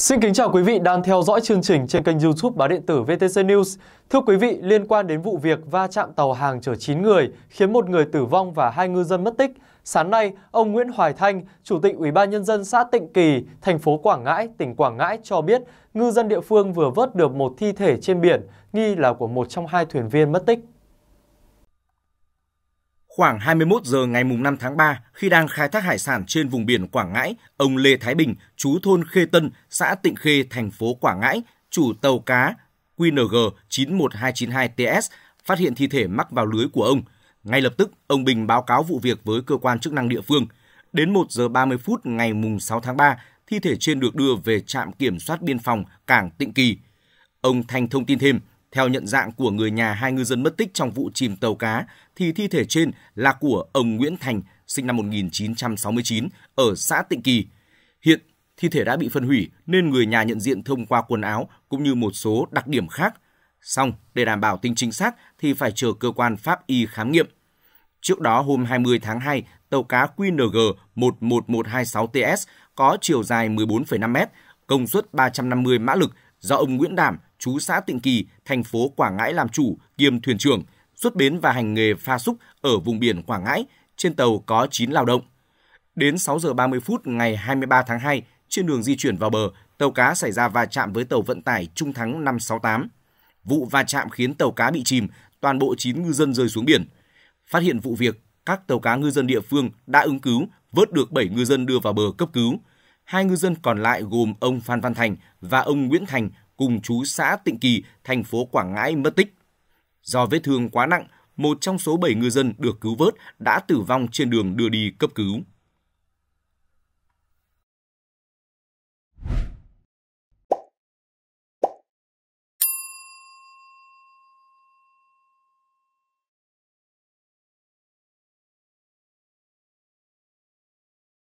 Xin kính chào quý vị đang theo dõi chương trình trên kênh youtube báo điện tử VTC News. Thưa quý vị, liên quan đến vụ việc va chạm tàu hàng chở 9 người khiến một người tử vong và hai ngư dân mất tích, sáng nay, ông Nguyễn Hoài Thanh, Chủ tịch Ủy ban Nhân dân xã Tịnh Kỳ, thành phố Quảng Ngãi, tỉnh Quảng Ngãi cho biết ngư dân địa phương vừa vớt được một thi thể trên biển, nghi là của một trong hai thuyền viên mất tích. Khoảng 21 giờ ngày 5 tháng 3, khi đang khai thác hải sản trên vùng biển Quảng Ngãi, ông Lê Thái Bình, chú thôn Khê Tân, xã Tịnh Khê, thành phố Quảng Ngãi, chủ tàu cá QNG 91292TS phát hiện thi thể mắc vào lưới của ông. Ngay lập tức, ông Bình báo cáo vụ việc với cơ quan chức năng địa phương. Đến 1 giờ 30 phút ngày 6 tháng 3, thi thể trên được đưa về trạm kiểm soát biên phòng Cảng Tịnh Kỳ. Ông thanh thông tin thêm, theo nhận dạng của người nhà hai ngư dân mất tích trong vụ chìm tàu cá, thì thi thể trên là của ông Nguyễn Thành, sinh năm 1969, ở xã Tịnh Kỳ. Hiện, thi thể đã bị phân hủy nên người nhà nhận diện thông qua quần áo cũng như một số đặc điểm khác. Xong, để đảm bảo tính chính xác thì phải chờ cơ quan pháp y khám nghiệm. Trước đó hôm 20 tháng 2, tàu cá QNG 11126TS có chiều dài 14,5 m, công suất 350 mã lực do ông Nguyễn Đảm, chú xã Tịnh Kỳ, thành phố Quảng Ngãi làm chủ kiêm thuyền trưởng, xuất bến và hành nghề pha súc ở vùng biển Quảng Ngãi. Trên tàu có 9 lao động. Đến 6 giờ 30 phút ngày 23 tháng 2, trên đường di chuyển vào bờ, tàu cá xảy ra va chạm với tàu vận tải Trung Thắng 568. Vụ va chạm khiến tàu cá bị chìm, toàn bộ 9 ngư dân rơi xuống biển. Phát hiện vụ việc, các tàu cá ngư dân địa phương đã ứng cứu, vớt được 7 ngư dân đưa vào bờ cấp cứu. Hai ngư dân còn lại gồm ông Phan Văn Thành và ông Nguyễn Thành cùng chú xã Tịnh Kỳ, thành phố Quảng Ngãi mất tích. Do vết thương quá nặng, một trong số 7 ngư dân được cứu vớt đã tử vong trên đường đưa đi cấp cứu.